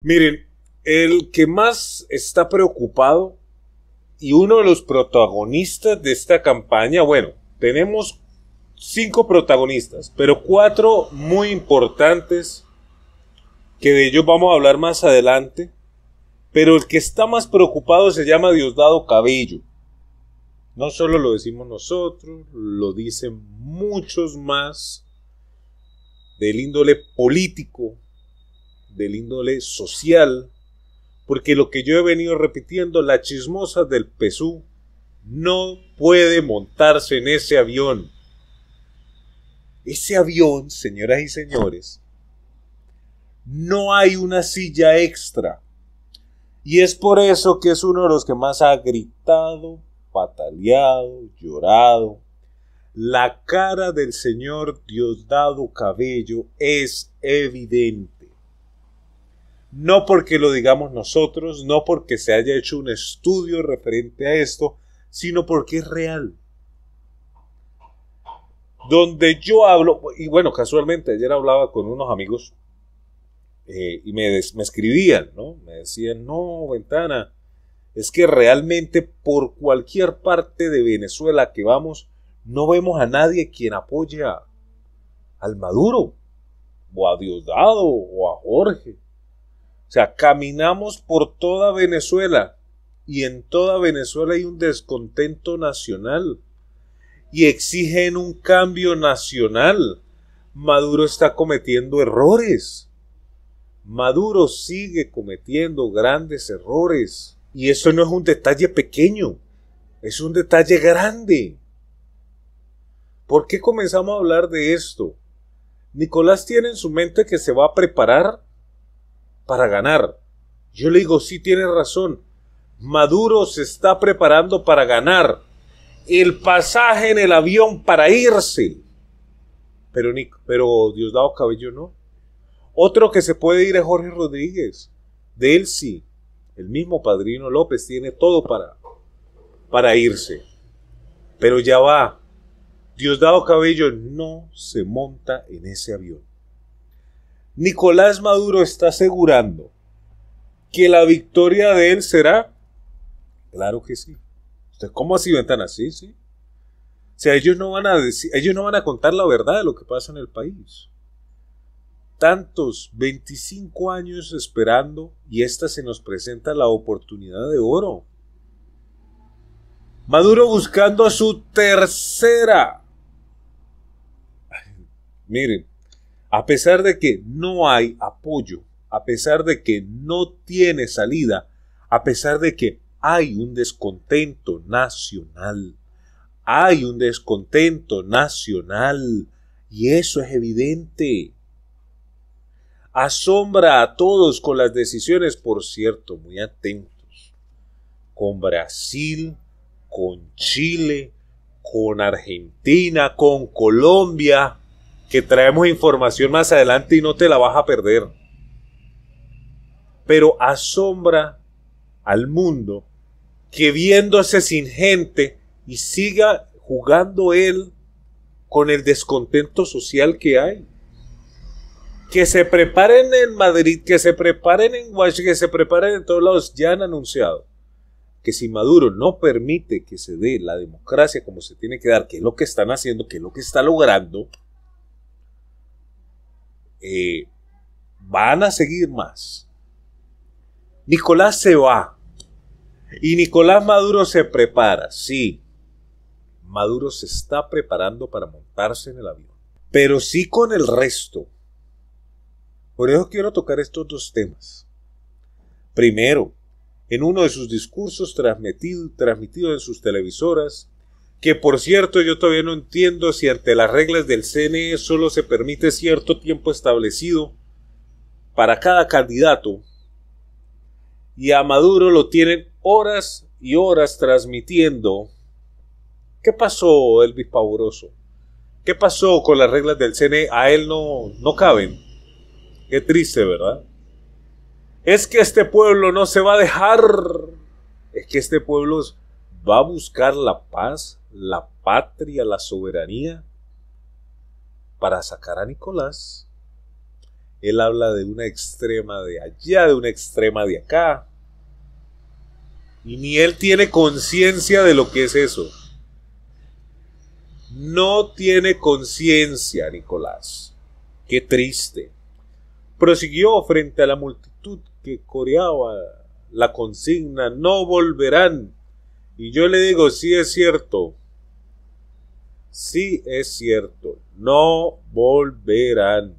Miren, el que más está preocupado y uno de los protagonistas de esta campaña, bueno, tenemos cinco protagonistas, pero cuatro muy importantes, que de ellos vamos a hablar más adelante, pero el que está más preocupado se llama Diosdado Cabello. No solo lo decimos nosotros, lo dicen muchos más del índole político, del índole social, porque lo que yo he venido repitiendo, la chismosa del PSU no puede montarse en ese avión. Ese avión, señoras y señores, no hay una silla extra. Y es por eso que es uno de los que más ha gritado, pataleado, llorado. La cara del señor Diosdado Cabello es evidente no porque lo digamos nosotros, no porque se haya hecho un estudio referente a esto, sino porque es real. Donde yo hablo, y bueno, casualmente ayer hablaba con unos amigos eh, y me, me escribían, ¿no? Me decían, no, ventana, es que realmente por cualquier parte de Venezuela que vamos, no vemos a nadie quien apoya al Maduro, o a Diosdado, o a Jorge, o sea, caminamos por toda Venezuela y en toda Venezuela hay un descontento nacional y exigen un cambio nacional. Maduro está cometiendo errores. Maduro sigue cometiendo grandes errores. Y eso no es un detalle pequeño, es un detalle grande. ¿Por qué comenzamos a hablar de esto? Nicolás tiene en su mente que se va a preparar para ganar. Yo le digo, sí tiene razón. Maduro se está preparando para ganar el pasaje en el avión para irse. Pero, pero Diosdado Cabello no. Otro que se puede ir es Jorge Rodríguez. De él sí. El mismo padrino López tiene todo para, para irse. Pero ya va. Diosdado Cabello no se monta en ese avión. Nicolás Maduro está asegurando que la victoria de él será. Claro que sí. ¿Usted cómo así ventana? Sí, sí. O sea, ellos no van a decir, ellos no van a contar la verdad de lo que pasa en el país. Tantos 25 años esperando y esta se nos presenta la oportunidad de oro. Maduro buscando a su tercera. miren, a pesar de que no hay apoyo, a pesar de que no tiene salida, a pesar de que hay un descontento nacional, hay un descontento nacional, y eso es evidente. Asombra a todos con las decisiones, por cierto, muy atentos, con Brasil, con Chile, con Argentina, con Colombia, que traemos información más adelante y no te la vas a perder. Pero asombra al mundo que viéndose sin gente y siga jugando él con el descontento social que hay. Que se preparen en Madrid, que se preparen en Washington, que se preparen en todos lados. Ya han anunciado que si Maduro no permite que se dé la democracia como se tiene que dar, que es lo que están haciendo, que es lo que está logrando, eh, van a seguir más. Nicolás se va. Y Nicolás Maduro se prepara, sí. Maduro se está preparando para montarse en el avión. Pero sí con el resto. Por eso quiero tocar estos dos temas. Primero, en uno de sus discursos transmitidos transmitido en sus televisoras, que por cierto yo todavía no entiendo si ante las reglas del CNE solo se permite cierto tiempo establecido para cada candidato y a Maduro lo tienen horas y horas transmitiendo. ¿Qué pasó, Elvis Pavoroso? ¿Qué pasó con las reglas del CNE? A él no, no caben. Qué triste, ¿verdad? Es que este pueblo no se va a dejar. Es que este pueblo va a buscar la paz la patria, la soberanía, para sacar a Nicolás. Él habla de una extrema de allá, de una extrema de acá. Y ni él tiene conciencia de lo que es eso. No tiene conciencia, Nicolás. Qué triste. Prosiguió frente a la multitud que coreaba la consigna, no volverán y yo le digo, sí es cierto, sí es cierto, no volverán.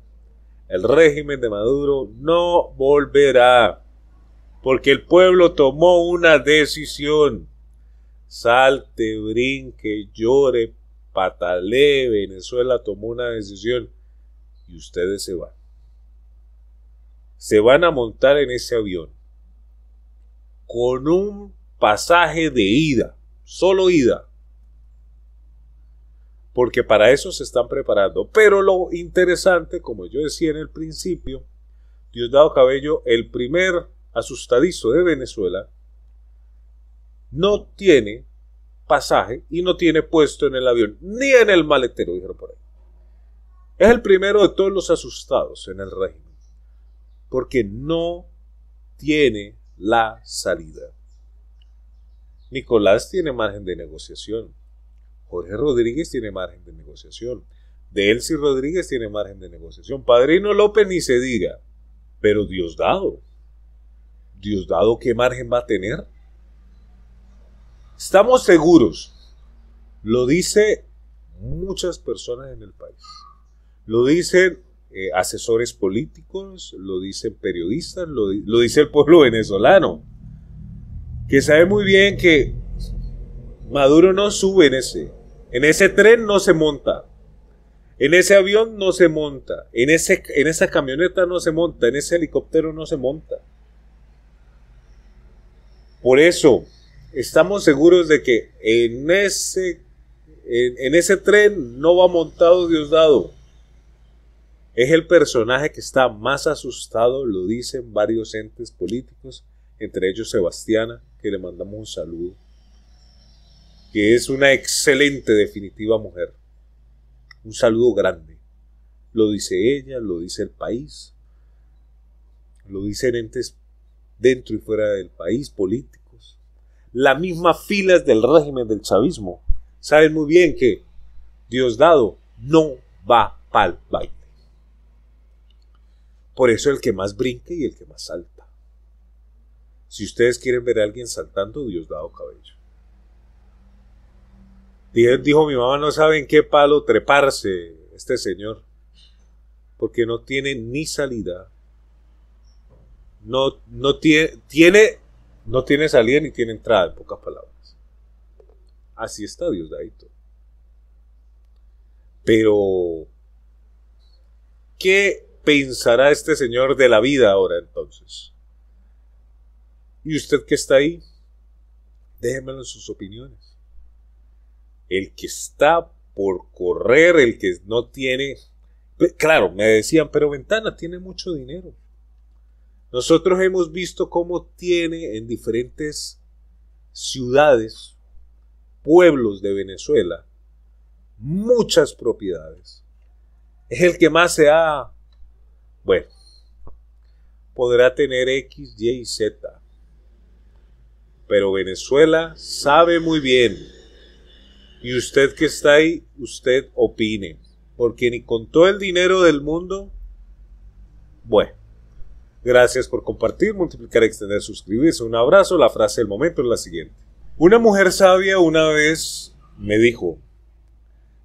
El régimen de Maduro no volverá, porque el pueblo tomó una decisión. Salte, brinque, llore, patalee, Venezuela tomó una decisión y ustedes se van. Se van a montar en ese avión con un pasaje de ida, solo ida. Porque para eso se están preparando. Pero lo interesante, como yo decía en el principio, Diosdado Cabello, el primer asustadizo de Venezuela, no tiene pasaje y no tiene puesto en el avión, ni en el maletero, dijeron por ahí. Es el primero de todos los asustados en el régimen, porque no tiene la salida. Nicolás tiene margen de negociación. Jorge Rodríguez tiene margen de negociación. Delcy Rodríguez tiene margen de negociación. Padrino López ni se diga. Pero Diosdado. Diosdado, ¿qué margen va a tener? Estamos seguros. Lo dice muchas personas en el país. Lo dicen eh, asesores políticos, lo dicen periodistas, lo, lo dice el pueblo venezolano que sabe muy bien que Maduro no sube en ese, en ese tren no se monta, en ese avión no se monta, en, ese, en esa camioneta no se monta, en ese helicóptero no se monta. Por eso estamos seguros de que en ese, en ese tren no va montado Diosdado. Es el personaje que está más asustado, lo dicen varios entes políticos, entre ellos Sebastiana, que le mandamos un saludo, que es una excelente, definitiva mujer. Un saludo grande. Lo dice ella, lo dice el país, lo dicen entes dentro y fuera del país, políticos. Las mismas filas del régimen del chavismo saben muy bien que Dios dado no va pa'l baile. Por eso el que más brinque y el que más salta. Si ustedes quieren ver a alguien saltando, Diosdado Cabello. Dijo mi mamá, no saben qué palo treparse este señor, porque no tiene ni salida, no, no tiene, tiene, no tiene salida ni tiene entrada, en pocas palabras. Así está Diosdadito. Pero, ¿qué pensará este señor de la vida ahora entonces? Y usted que está ahí, déjenmelo en sus opiniones. El que está por correr, el que no tiene... Claro, me decían, pero Ventana tiene mucho dinero. Nosotros hemos visto cómo tiene en diferentes ciudades, pueblos de Venezuela, muchas propiedades. Es el que más se ha... Bueno, podrá tener X, Y y Z pero Venezuela sabe muy bien. Y usted que está ahí, usted opine. Porque ni con todo el dinero del mundo, bueno. Gracias por compartir, multiplicar, extender, suscribirse. Un abrazo. La frase del momento es la siguiente. Una mujer sabia una vez me dijo,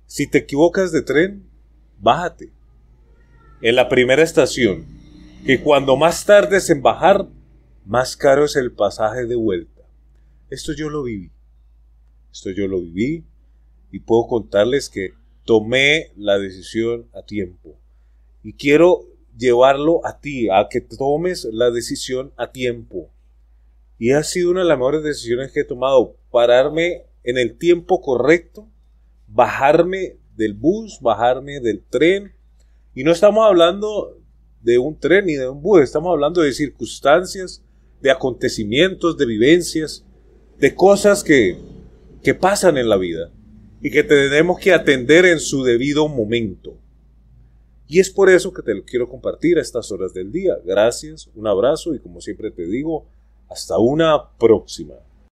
si te equivocas de tren, bájate. En la primera estación, que cuando más tardes en bajar, más caro es el pasaje de vuelta. Esto yo lo viví. Esto yo lo viví y puedo contarles que tomé la decisión a tiempo. Y quiero llevarlo a ti, a que tomes la decisión a tiempo. Y ha sido una de las mejores decisiones que he tomado. Pararme en el tiempo correcto, bajarme del bus, bajarme del tren. Y no estamos hablando de un tren ni de un bus, estamos hablando de circunstancias, de acontecimientos, de vivencias de cosas que, que pasan en la vida y que tenemos que atender en su debido momento. Y es por eso que te lo quiero compartir a estas horas del día. Gracias, un abrazo y como siempre te digo, hasta una próxima.